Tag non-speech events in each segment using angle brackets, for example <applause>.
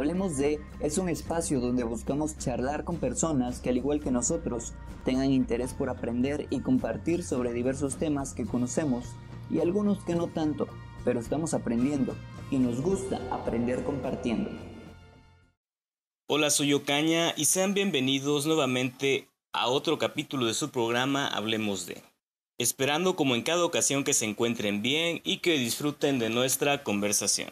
Hablemos de es un espacio donde buscamos charlar con personas que al igual que nosotros tengan interés por aprender y compartir sobre diversos temas que conocemos y algunos que no tanto, pero estamos aprendiendo y nos gusta aprender compartiendo. Hola, soy Ocaña y sean bienvenidos nuevamente a otro capítulo de su programa Hablemos de. Esperando como en cada ocasión que se encuentren bien y que disfruten de nuestra conversación.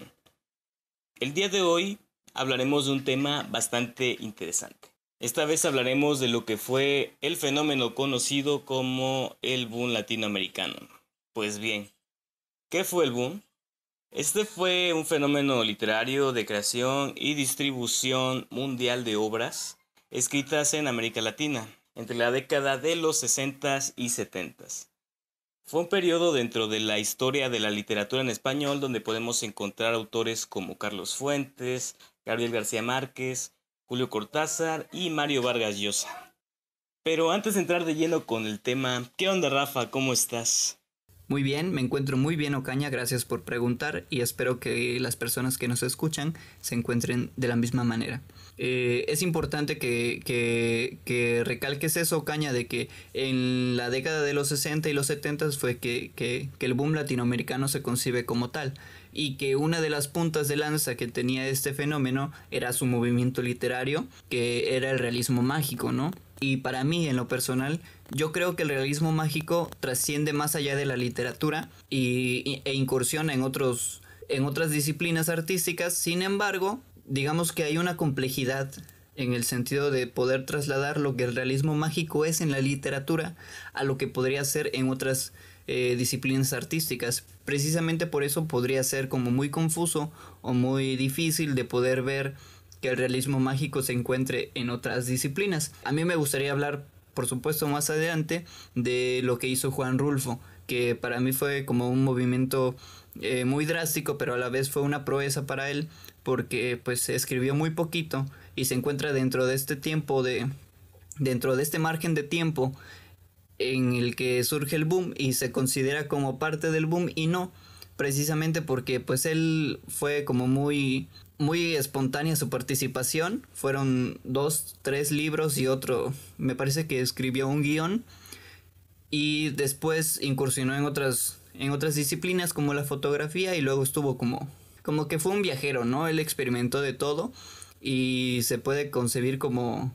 El día de hoy hablaremos de un tema bastante interesante. Esta vez hablaremos de lo que fue el fenómeno conocido como el boom latinoamericano. Pues bien, ¿qué fue el boom? Este fue un fenómeno literario de creación y distribución mundial de obras escritas en América Latina entre la década de los 60 y 70. Fue un periodo dentro de la historia de la literatura en español donde podemos encontrar autores como Carlos Fuentes, Gabriel García Márquez, Julio Cortázar y Mario Vargas Llosa. Pero antes de entrar de lleno con el tema, ¿qué onda Rafa? ¿Cómo estás? Muy bien, me encuentro muy bien Ocaña, gracias por preguntar y espero que las personas que nos escuchan se encuentren de la misma manera. Eh, es importante que, recalques eso Ocaña, de que en la década de los 60 y los 70 fue que el boom latinoamericano se concibe como tal y que una de las puntas de lanza que tenía este fenómeno era su movimiento literario, que era el realismo mágico, ¿no? Y para mí, en lo personal, yo creo que el realismo mágico trasciende más allá de la literatura e incursiona en, otros, en otras disciplinas artísticas. Sin embargo, digamos que hay una complejidad en el sentido de poder trasladar lo que el realismo mágico es en la literatura a lo que podría ser en otras eh, disciplinas artísticas. Precisamente por eso podría ser como muy confuso o muy difícil de poder ver que el realismo mágico se encuentre en otras disciplinas. A mí me gustaría hablar, por supuesto, más adelante de lo que hizo Juan Rulfo, que para mí fue como un movimiento eh, muy drástico, pero a la vez fue una proeza para él, porque pues escribió muy poquito y se encuentra dentro de este tiempo de dentro de este margen de tiempo en el que surge el boom y se considera como parte del boom y no precisamente porque pues él fue como muy muy espontánea su participación fueron dos tres libros y otro me parece que escribió un guión y después incursionó en otras en otras disciplinas como la fotografía y luego estuvo como como que fue un viajero no él experimentó de todo y se puede concebir como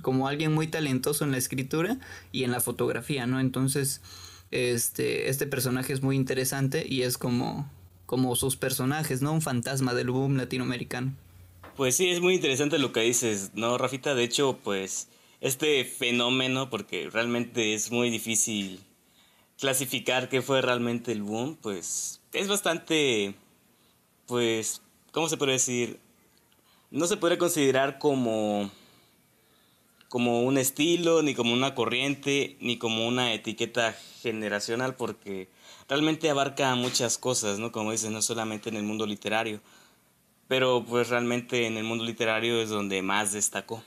como alguien muy talentoso en la escritura y en la fotografía, ¿no? Entonces, este, este personaje es muy interesante y es como, como sus personajes, ¿no? Un fantasma del boom latinoamericano. Pues sí, es muy interesante lo que dices, ¿no, Rafita? De hecho, pues este fenómeno, porque realmente es muy difícil clasificar qué fue realmente el boom, pues es bastante, pues, ¿cómo se puede decir? No se puede considerar como como un estilo, ni como una corriente, ni como una etiqueta generacional, porque realmente abarca muchas cosas, ¿no? Como dices, no solamente en el mundo literario, pero pues realmente en el mundo literario es donde más destacó.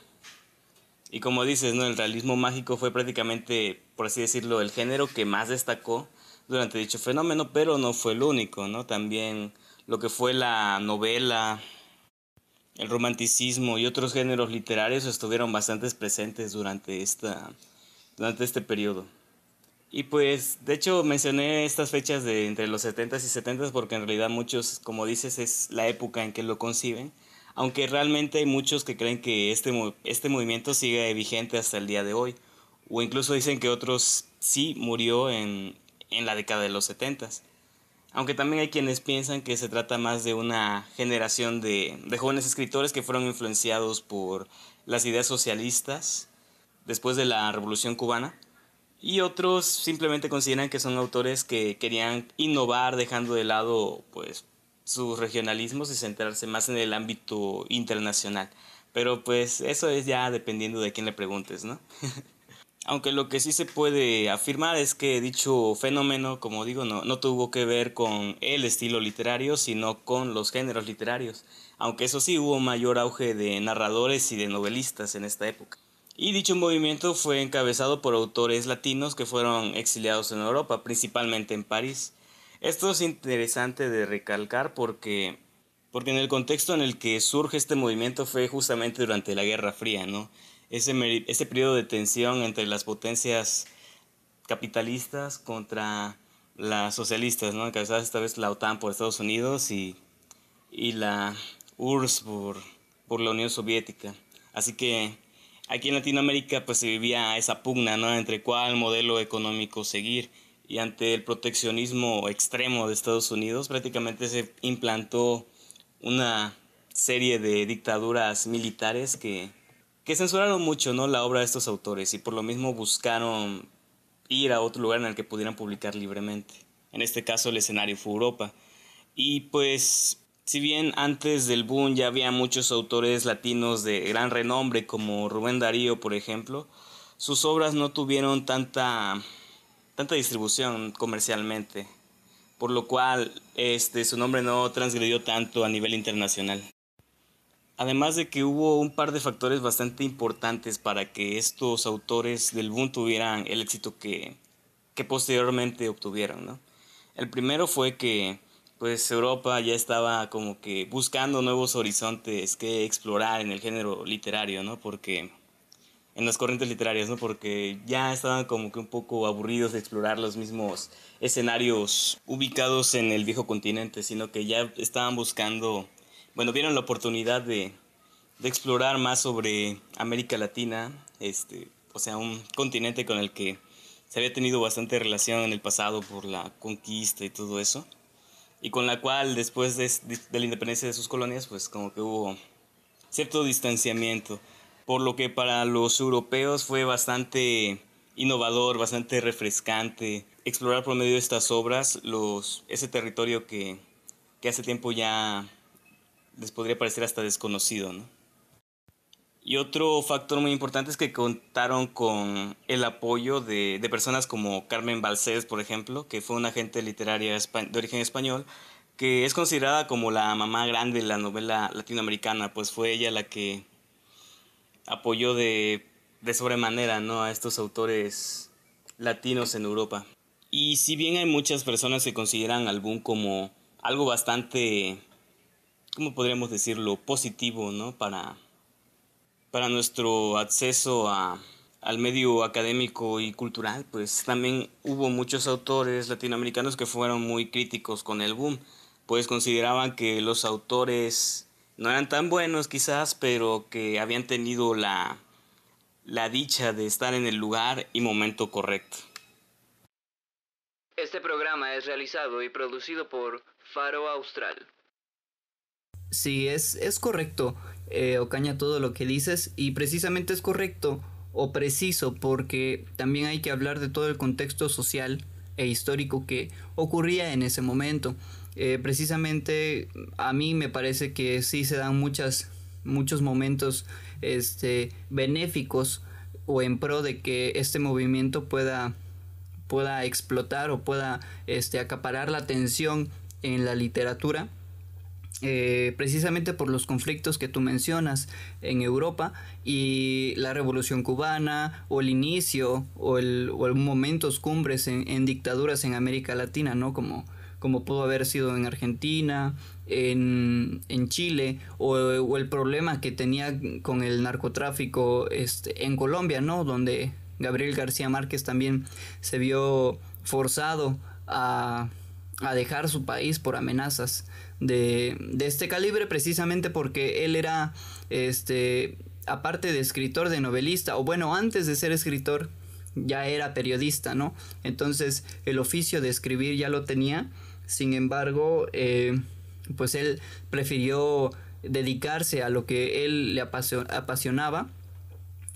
Y como dices, ¿no? El realismo mágico fue prácticamente, por así decirlo, el género que más destacó durante dicho fenómeno, pero no fue el único, ¿no? También lo que fue la novela, el romanticismo y otros géneros literarios estuvieron bastante presentes durante, esta, durante este periodo. Y pues, de hecho, mencioné estas fechas de entre los 70s y 70s porque en realidad muchos, como dices, es la época en que lo conciben. Aunque realmente hay muchos que creen que este, este movimiento sigue vigente hasta el día de hoy. O incluso dicen que otros sí murió en, en la década de los 70s aunque también hay quienes piensan que se trata más de una generación de, jóvenes escritores que fueron influenciados por las ideas socialistas después de la Revolución cubana, y otros simplemente consideran que son autores que querían innovar dejando de lado pues, sus regionalismos y centrarse más en el ámbito internacional. Pero pues eso es ya dependiendo de quién le preguntes, ¿no? <laughs> aunque lo que sí se puede afirmar es que dicho fenómeno, como digo, no, tuvo que ver con el estilo literario, sino con los géneros literarios, aunque eso sí hubo mayor auge de narradores y de novelistas en esta época. Y dicho movimiento fue encabezado por autores latinos que fueron exiliados en Europa, principalmente en París. Esto es interesante de recalcar porque, porque en el contexto en el que surge este movimiento fue justamente durante la Guerra Fría, ¿no? ese, periodo de tensión entre las potencias capitalistas contra las socialistas, ¿no? encabezadas esta vez la OTAN por Estados Unidos y, y la URSS por, la Unión Soviética. Así que aquí en Latinoamérica pues se vivía esa pugna ¿no? entre cuál modelo económico seguir y ante el proteccionismo extremo de Estados Unidos prácticamente se implantó una serie de dictaduras militares que que censuraron mucho ¿no? la obra de estos autores y por lo mismo buscaron ir a otro lugar en el que pudieran publicar libremente. En este caso el escenario fue Europa. Y pues, si bien antes del boom ya había muchos autores latinos de gran renombre como Rubén Darío, por ejemplo, sus obras no tuvieron tanta, tanta distribución comercialmente, por lo cual este, su nombre no transgredió tanto a nivel internacional. Además de que hubo un par de factores bastante importantes para que estos autores del boom tuvieran el éxito que, que posteriormente obtuvieron. El primero fue que pues Europa ya estaba como que buscando nuevos horizontes que explorar en el género literario, ¿no? Porque en las corrientes literarias, ¿no? Porque ya estaban como que un poco aburridos de explorar los mismos escenarios ubicados en el viejo continente, sino que ya estaban buscando bueno, vieron la oportunidad de, explorar más sobre América Latina, este, o sea, un continente con el que se había tenido bastante relación en el pasado por la conquista y todo eso, y con la cual después de, la independencia de sus colonias, pues como que hubo cierto distanciamiento, por lo que para los europeos fue bastante innovador, bastante refrescante explorar por medio de estas obras los, ese territorio que hace tiempo ya les podría parecer hasta desconocido, ¿no? Y otro factor muy importante es que contaron con el apoyo de, personas como Carmen Balcells, por ejemplo, que fue una agente literaria de origen español, que es considerada como la mamá grande de la novela latinoamericana, pues fue ella la que apoyó de, sobremanera ¿no? a estos autores latinos en Europa. Y si bien hay muchas personas que consideran al boom como algo bastante ¿cómo podríamos decirlo? Positivo, ¿no? Para, para nuestro acceso al medio académico y cultural, pues también hubo muchos autores latinoamericanos que fueron muy críticos con el boom, pues consideraban que los autores no eran tan buenos quizás, pero que habían tenido la, la dicha de estar en el lugar y momento correcto. Este programa es realizado y producido por Faro Austral. Sí, es, correcto, eh, Ocaña, todo lo que dices, y precisamente es correcto o preciso porque también hay que hablar de todo el contexto social e histórico que ocurría en ese momento. Eh, precisamente a mí me parece que sí se dan muchas, muchos momentos este, benéficos o en pro de que este movimiento pueda, pueda explotar o pueda este, acaparar la atención en la literatura eh, precisamente por los conflictos que tú mencionas en Europa y la revolución cubana o el inicio o, el, momento cumbres en, dictaduras en América Latina, ¿no? Como, como pudo haber sido en Argentina, en, Chile, o, el problema que tenía con el narcotráfico este, en Colombia, ¿no? Donde Gabriel García Márquez también se vio forzado a, a dejar su país por amenazas de, este calibre precisamente porque él era, este, aparte de escritor, de novelista, o bueno, antes de ser escritor, ya era periodista, ¿no? Entonces el oficio de escribir ya lo tenía, sin embargo, eh, pues él prefirió dedicarse a lo que él le apasionaba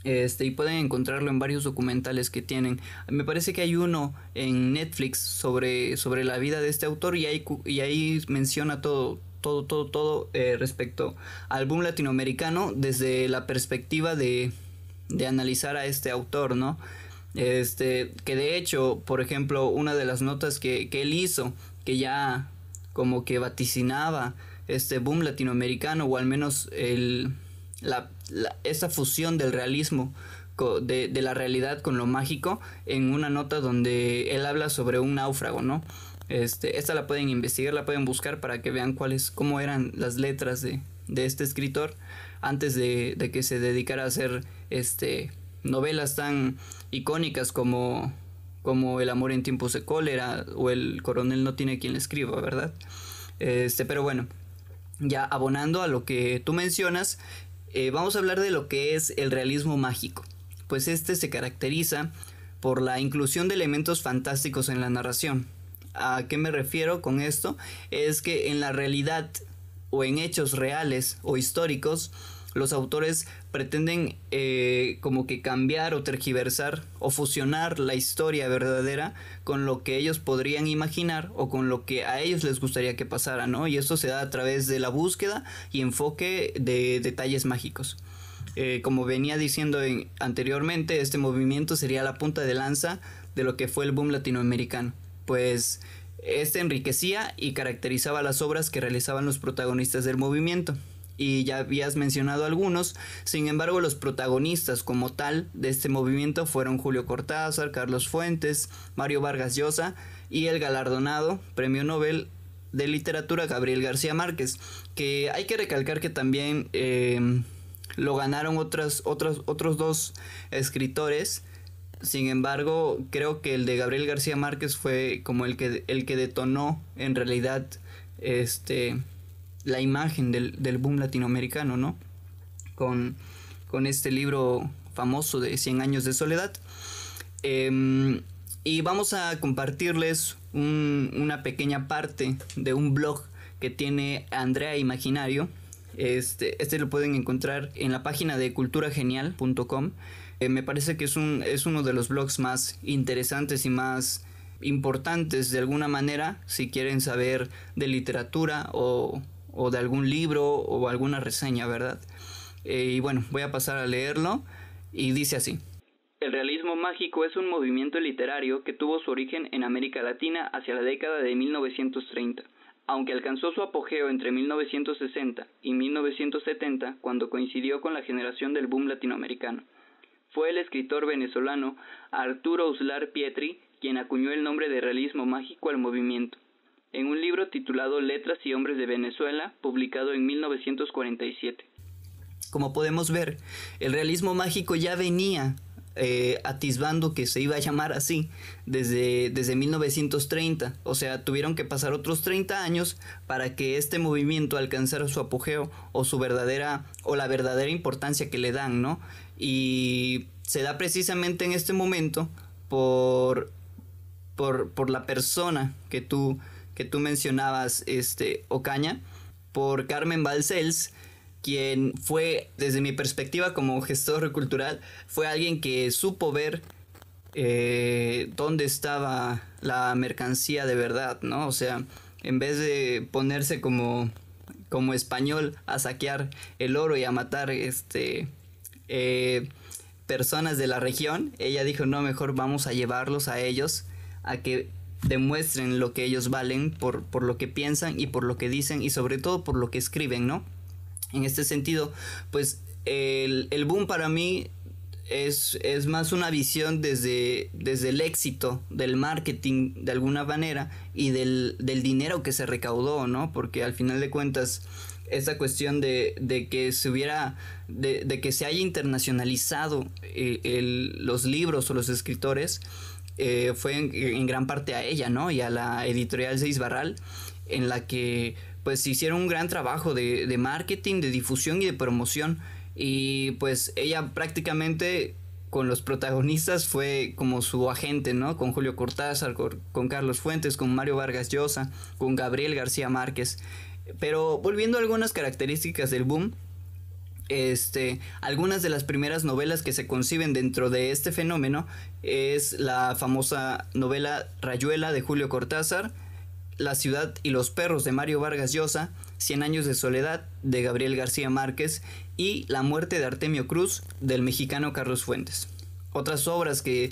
este, y pueden encontrarlo en varios documentales que tienen. Me parece que hay uno en Netflix sobre, sobre la vida de este autor y ahí, y ahí menciona todo, todo, todo, todo eh, respecto al boom latinoamericano desde la perspectiva de, de analizar a este autor, ¿no? Este, que de hecho, por ejemplo, una de las notas que, él hizo, que ya como que vaticinaba este boom latinoamericano, o al menos el, la esa fusión del realismo de, la realidad con lo mágico en una nota donde él habla sobre un náufrago, ¿no? Este, esta la pueden investigar, la pueden buscar para que vean cuáles, cómo eran las letras de, de este escritor antes de, que se dedicara a hacer este, novelas tan icónicas como, como El amor en tiempos de cólera o El coronel no tiene quien le escriba, ¿verdad? Este, pero bueno, ya abonando a lo que tú mencionas, eh, vamos a hablar de lo que es el realismo mágico, pues este se caracteriza por la inclusión de elementos fantásticos en la narración. ¿A qué me refiero con esto? Es que en la realidad o en hechos reales o históricos, los autores pretenden eh, como que cambiar o tergiversar o fusionar la historia verdadera con lo que ellos podrían imaginar o con lo que a ellos les gustaría que pasara, ¿no? Y esto se da a través de la búsqueda y enfoque de detalles mágicos. Eh, como venía diciendo anteriormente, este movimiento sería la punta de lanza de lo que fue el boom latinoamericano, pues este enriquecía y caracterizaba las obras que realizaban los protagonistas del movimiento y ya habías mencionado algunos, sin embargo los protagonistas como tal de este movimiento fueron Julio Cortázar, Carlos Fuentes, Mario Vargas Llosa y el galardonado Premio Nobel de Literatura Gabriel García Márquez, que hay que recalcar que también eh, lo ganaron otras, otras, otros dos escritores, sin embargo creo que el de Gabriel García Márquez fue como el que, el que detonó en realidad este la imagen del, boom latinoamericano, ¿no? Con, este libro famoso de 100 años de soledad. Em, y vamos a compartirles una pequeña parte de un blog que tiene Andrea Imaginario. Este, este lo pueden encontrar en la página de culturagenial.com. Eh, me parece que es, un, es uno de los blogs más interesantes y más importantes de alguna manera si quieren saber de literatura o, o de algún libro o alguna reseña, ¿verdad? Eh, y bueno, voy a pasar a leerlo y dice así. El realismo mágico es un movimiento literario que tuvo su origen en América Latina hacia la década de 1930, aunque alcanzó su apogeo entre 1960 y 1970 cuando coincidió con la generación del boom latinoamericano. Fue el escritor venezolano Arturo Uslar Pietri quien acuñó el nombre de realismo mágico al movimiento en un libro titulado Letras y Hombres de Venezuela, publicado en 1947. Como podemos ver, el realismo mágico ya venía eh, atisbando que se iba a llamar así desde, desde 1930. O sea, tuvieron que pasar otros 30 años para que este movimiento alcanzara su apogeo o su verdadera o la verdadera importancia que le dan, ¿no? Y se da precisamente en este momento por, por, por la persona que tú que tú mencionabas, este, Ocaña, por Carmen Balcells, quien fue, desde mi perspectiva como gestor cultural, fue alguien que supo ver eh, dónde estaba la mercancía de verdad, ¿no? O sea, en vez de ponerse como, como español a saquear el oro y a matar este, eh, personas de la región, ella dijo, no, mejor vamos a llevarlos a ellos a que demuestren lo que ellos valen por, por lo que piensan y por lo que dicen y sobre todo por lo que escriben, ¿no? En este sentido, pues el, boom para mí es, es, más una visión desde, desde el éxito del marketing de alguna manera y del, dinero que se recaudó, ¿no? Porque al final de cuentas ...esa cuestión de, que se hubiera, de, que se haya internacionalizado eh, los libros o los escritores, eh, fue en, gran parte a ella, ¿no? Y a la editorial Seis Barral, en la que pues hicieron un gran trabajo de, de marketing, de difusión y de promoción. Y pues ella prácticamente con los protagonistas fue como su agente, ¿no? Con Julio Cortázar, con Carlos Fuentes, con Mario Vargas Llosa, con Gabriel García Márquez. Pero volviendo a algunas características del boom, este, algunas de las primeras novelas que se conciben dentro de este fenómeno es la famosa novela Rayuela de Julio Cortázar, La ciudad y los perros de Mario Vargas Llosa, Cien años de soledad de Gabriel García Márquez y La muerte de Artemio Cruz del mexicano Carlos Fuentes. Otras obras que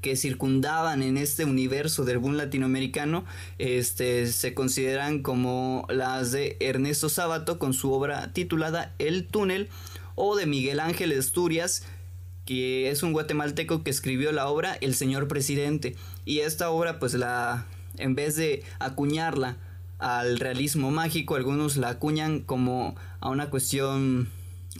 que circundaban en este universo del boom latinoamericano este, se consideran como las de Ernesto Sábato con su obra titulada El túnel o de Miguel Ángel Asturias que es un guatemalteco que escribió la obra El señor presidente y esta obra pues la en vez de acuñarla al realismo mágico algunos la acuñan como a una cuestión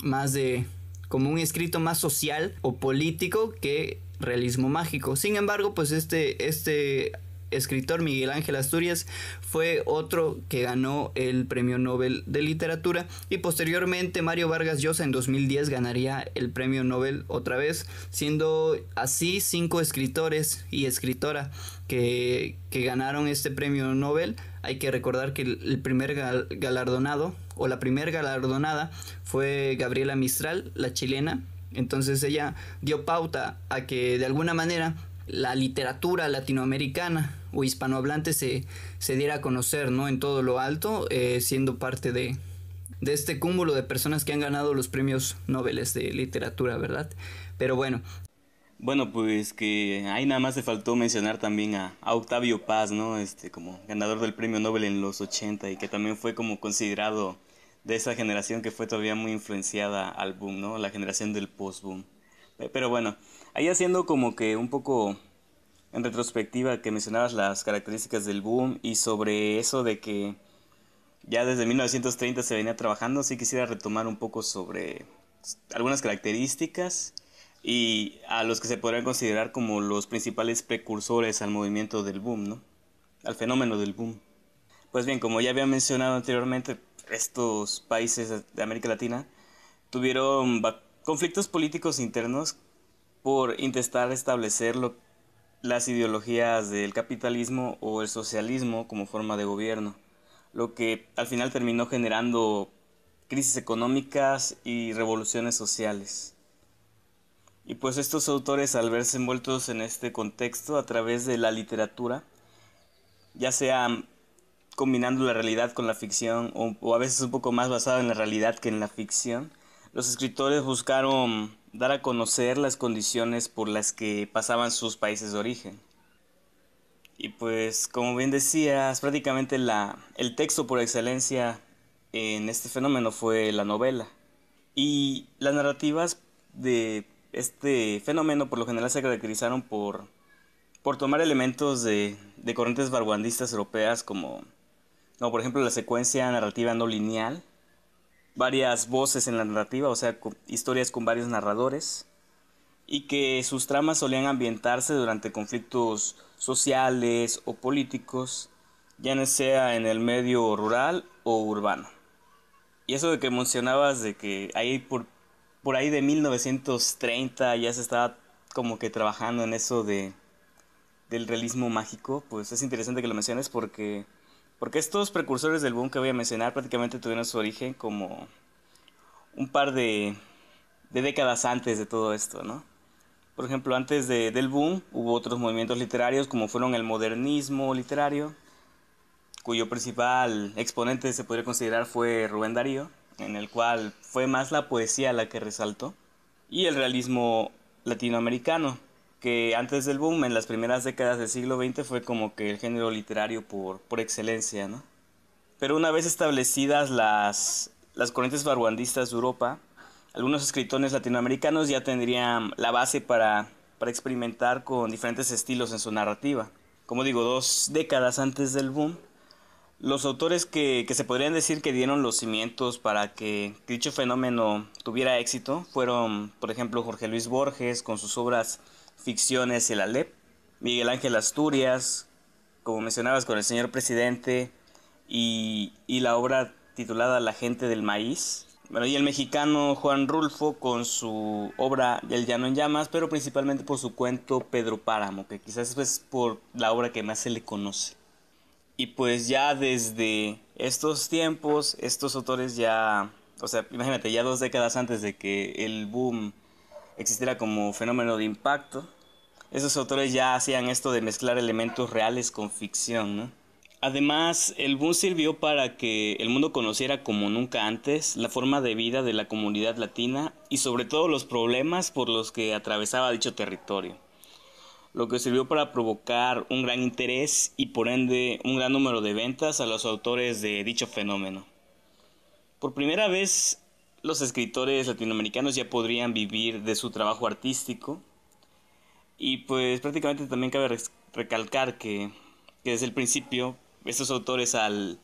más de como un escrito más social o político que realismo mágico. Sin embargo, pues este, este escritor Miguel Ángel Asturias fue otro que ganó el Premio Nobel de Literatura y posteriormente Mario Vargas Llosa en 2010 ganaría el Premio Nobel otra vez, siendo así cinco escritores y escritora que, que ganaron este Premio Nobel. Hay que recordar que el primer galardonado o la primer galardonada fue Gabriela Mistral, la chilena, entonces ella dio pauta a que de alguna manera la literatura latinoamericana o hispanohablante se, diera a conocer ¿no? en todo lo alto, eh, siendo parte de, este cúmulo de personas que han ganado los premios Nobel de literatura, ¿verdad? Pero bueno. Bueno, pues que ahí nada más se faltó mencionar también a, Octavio Paz, ¿no? Este, como ganador del premio Nobel en los 80 y que también fue como considerado de esa generación que fue todavía muy influenciada al boom, ¿no? La generación del post-boom. Eh, pero bueno, ahí haciendo como que un poco en retrospectiva que mencionabas las características del boom y sobre eso de que ya desde 1930 se venía trabajando, sí quisiera retomar un poco sobre algunas características y a los que se podrían considerar como los principales precursores al movimiento del boom, ¿no? Al fenómeno del boom. Pues bien, como ya había mencionado anteriormente, estos países de América Latina tuvieron conflictos políticos internos por intentar establecer las ideologías del capitalismo o el socialismo como forma de gobierno, lo que al final terminó generando crisis económicas y revoluciones sociales. Y pues estos autores al verse envueltos en este contexto a través de la literatura, ya sea combinando la realidad con la ficción, o, a veces un poco más basado en la realidad que en la ficción, los escritores buscaron dar a conocer las condiciones por las que pasaban sus países de origen. Y pues, como bien decías, prácticamente la, el texto por excelencia en este fenómeno fue la novela. Y las narrativas de este fenómeno por lo general se caracterizaron por, por tomar elementos de, de corrientes vanguardistas europeas como no, por ejemplo, la secuencia narrativa no lineal, varias voces en la narrativa, o sea, historias con varios narradores, y que sus tramas solían ambientarse durante conflictos sociales o políticos, ya no sea en el medio rural o urbano. Y eso de que mencionabas de que ahí por, por ahí de 1930 ya se estaba como que trabajando en eso de del realismo mágico, pues es interesante que lo menciones porque porque estos precursores del boom que voy a mencionar prácticamente tuvieron su origen como un par de, décadas antes de todo esto, Por ejemplo, antes del boom hubo otros movimientos literarios como fueron el modernismo literario, cuyo principal exponente se podría considerar fue Rubén Darío, en el cual fue más la poesía la que resaltó, y el realismo latinoamericano, que antes del boom, en las primeras décadas del siglo XX, fue como que el género literario por, por excelencia, ¿no? Pero una vez establecidas las, las corrientes barbandistas de Europa, algunos escritores latinoamericanos ya tendrían la base para, para experimentar con diferentes estilos en su narrativa. Como digo, dos décadas antes del boom, los autores que, que, se podrían decir que dieron los cimientos para que dicho fenómeno tuviera éxito fueron, por ejemplo, Jorge Luis Borges con sus obras ficciones El Alep, Miguel Ángel Asturias, como mencionabas con el señor presidente, y, y la obra titulada La gente del maíz. Bueno, y el mexicano Juan Rulfo con su obra El llano en llamas, pero principalmente por su cuento Pedro Páramo, que quizás es pues, por la obra que más se le conoce. Y pues ya desde estos tiempos, estos autores ya, o sea, imagínate, ya dos décadas antes de que el boom existiera como fenómeno de impacto, esos autores ya hacían esto de mezclar elementos reales con ficción, Además, el boom sirvió para que el mundo conociera como nunca antes la forma de vida de la comunidad latina y sobre todo los problemas por los que atravesaba dicho territorio, lo que sirvió para provocar un gran interés y por ende un gran número de ventas a los autores de dicho fenómeno. Por primera vez, los escritores latinoamericanos ya podrían vivir de su trabajo artístico y pues prácticamente también cabe recalcar que, desde el principio estos autores al,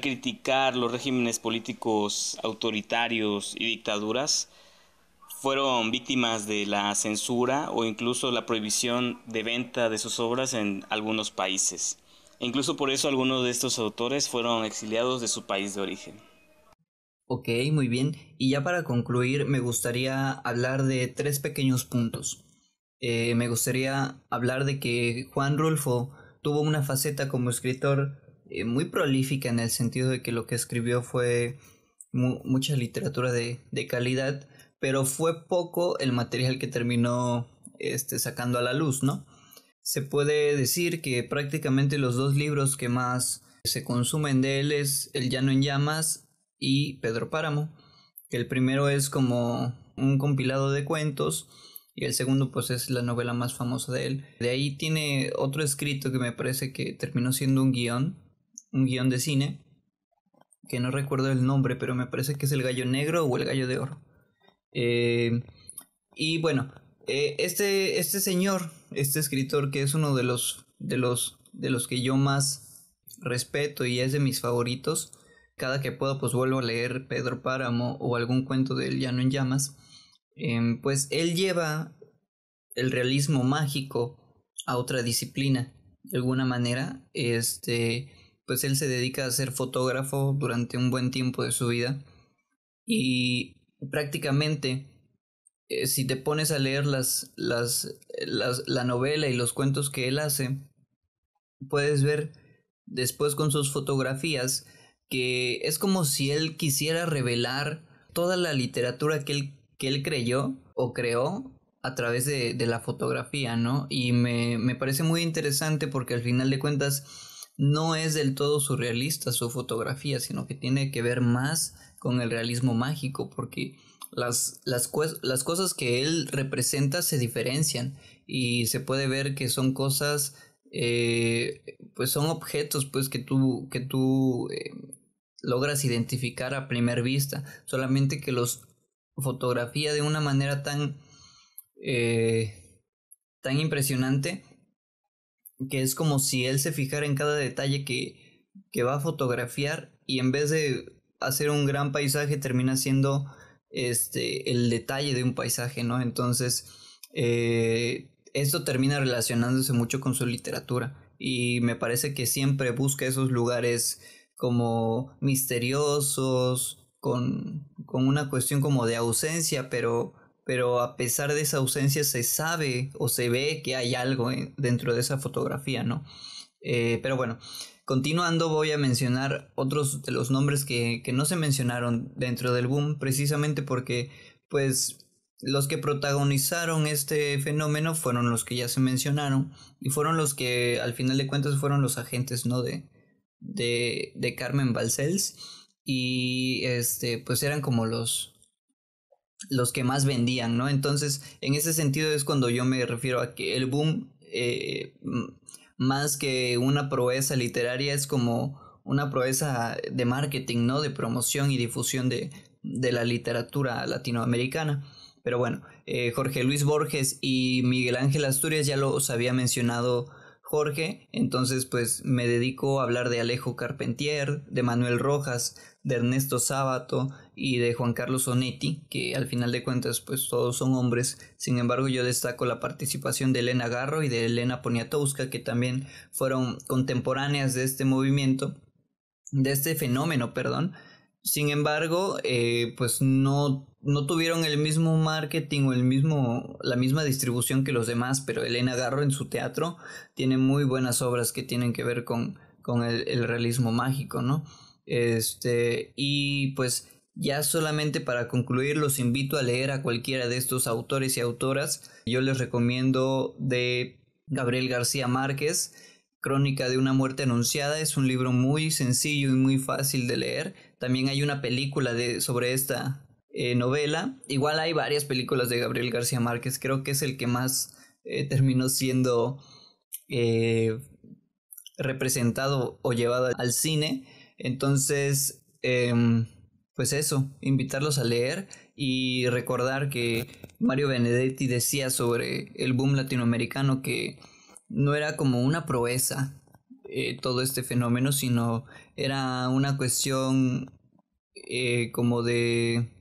criticar los regímenes políticos autoritarios y dictaduras, fueron víctimas de la censura o incluso la prohibición de venta de sus obras en algunos países. E incluso por eso algunos de estos autores fueron exiliados de su país de origen. Ok, muy bien. Y ya para concluir, me gustaría hablar de tres pequeños puntos. Eh, me gustaría hablar de que Juan Rulfo tuvo una faceta como escritor eh, muy prolífica en el sentido de que lo que escribió fue mucha literatura de, calidad, pero fue poco el material que terminó este, sacando a la luz, ¿no? Se puede decir que prácticamente los dos libros que más se consumen de él es El Llano en Llamas y Pedro Páramo, el primero es como un compilado de cuentos, y el segundo pues es la novela más famosa de él. De ahí tiene otro escrito que me parece que terminó siendo un guión, un guión de cine, que no recuerdo el nombre, pero me parece que es El Gallo Negro o El Gallo de Oro. Eh, y bueno, eh, este, este señor, este escritor que es uno de los, de los, de los que yo más respeto y es de mis favoritos, cada que puedo pues vuelvo a leer Pedro Páramo o algún cuento del Llano en Llamas Em, pues él lleva el realismo mágico a otra disciplina. De alguna manera, este, pues él se dedica a ser fotógrafo durante un buen tiempo de su vida y prácticamente eh, si te pones a leer las, las, la novela y los cuentos que él hace, puedes ver después con sus fotografías que es como si él quisiera revelar toda la literatura que él que él creyó o creó a través de, la fotografía, ¿no? Y me, parece muy interesante porque al final de cuentas no es del todo surrealista su fotografía, sino que tiene que ver más con el realismo mágico, porque las, las, las, cosas que él representa se diferencian y se puede ver que son cosas, eh, pues son objetos pues que tú, que tú eh, logras identificar a primera vista, solamente que los fotografía de una manera tan, eh, tan impresionante que es como si él se fijara en cada detalle que, que va a fotografiar y en vez de hacer un gran paisaje termina siendo este, el detalle de un paisaje, ¿no? Entonces, eh, esto termina relacionándose mucho con su literatura y me parece que siempre busca esos lugares como misteriosos, con, con una cuestión como de ausencia, pero, pero a pesar de esa ausencia se sabe o se ve que hay algo dentro de esa fotografía, ¿no? Eh, pero bueno, continuando voy a mencionar otros de los nombres que, no se mencionaron dentro del boom, precisamente porque pues los que protagonizaron este fenómeno fueron los que ya se mencionaron y fueron los que al final de cuentas fueron los agentes no de, de, de Carmen Balcells y este pues eran como los los que más vendían, ¿no? Entonces, en ese sentido es cuando yo me refiero a que el boom, eh, más que una proeza literaria, es como una proeza de marketing, ¿no? De promoción y difusión de, de la literatura latinoamericana. Pero bueno, eh, Jorge Luis Borges y Miguel Ángel Asturias ya los había mencionado entonces pues me dedico a hablar de Alejo Carpentier, de Manuel Rojas, de Ernesto Sábato y de Juan Carlos Onetti, que al final de cuentas pues todos son hombres, sin embargo yo destaco la participación de Elena Garro y de Elena Poniatowska, que también fueron contemporáneas de este movimiento, de este fenómeno, perdón, sin embargo, eh, pues no, no tuvieron el mismo marketing o el mismo, la misma distribución que los demás, pero Elena Garro en su teatro tiene muy buenas obras que tienen que ver con, el, el realismo mágico, ¿no? Este, y pues ya solamente para concluir, los invito a leer a cualquiera de estos autores y autoras. Yo les recomiendo de Gabriel García Márquez, Crónica de una muerte anunciada es un libro muy sencillo y muy fácil de leer. También hay una película de, sobre esta eh, novela. Igual hay varias películas de Gabriel García Márquez. Creo que es el que más eh, terminó siendo eh, representado o llevado al cine. Entonces, em, pues eso, invitarlos a leer y recordar que Mario Benedetti decía sobre el boom latinoamericano que no era como una proeza eh, todo este fenómeno, sino era una cuestión eh, como de...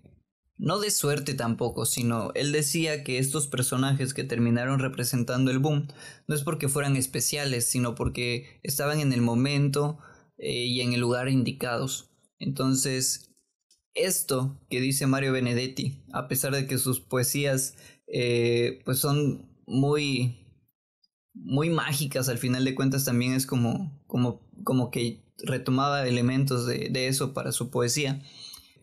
No de suerte tampoco, sino él decía que estos personajes que terminaron representando el boom no es porque fueran especiales, sino porque estaban en el momento eh, y en el lugar indicados. Entonces, esto que dice Mario Benedetti, a pesar de que sus poesías pues son muy muy mágicas al final de cuentas también es como, como, como que retomaba elementos de, eso para su poesía.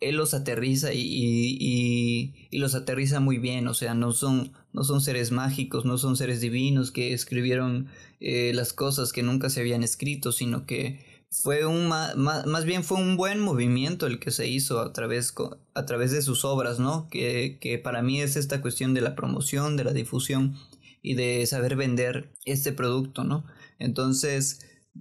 Él los aterriza y, y, y, los aterriza muy bien, o sea, no son, no son seres mágicos, no son seres divinos que escribieron eh, las cosas que nunca se habían escrito, sino que fue un más, bien fue un buen movimiento el que se hizo a través, a través de sus obras, ¿no? Que, que, para mí es esta cuestión de la promoción, de la difusión y de saber vender este producto, ¿no? Entonces,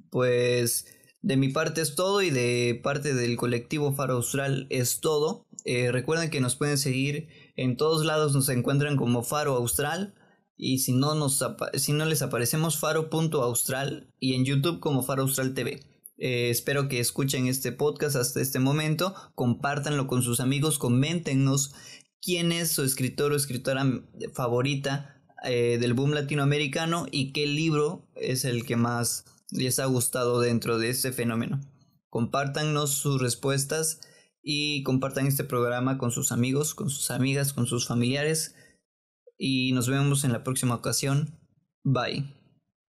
pues de mi parte es todo y de parte del colectivo Faro Austral es todo. Eh, recuerden que nos pueden seguir en todos lados, nos encuentran como Faro Austral. Y si no, nos si no les aparecemos, faro.austral y en YouTube como Faro Austral TV. Eh, espero que escuchen este podcast hasta este momento, compártanlo con sus amigos, coméntenos quién es su escritor o escritora favorita eh, del boom latinoamericano y qué libro es el que más les ha gustado dentro de este fenómeno. Compártanos sus respuestas y compartan este programa con sus amigos, con sus amigas, con sus familiares y nos vemos en la próxima ocasión. Bye.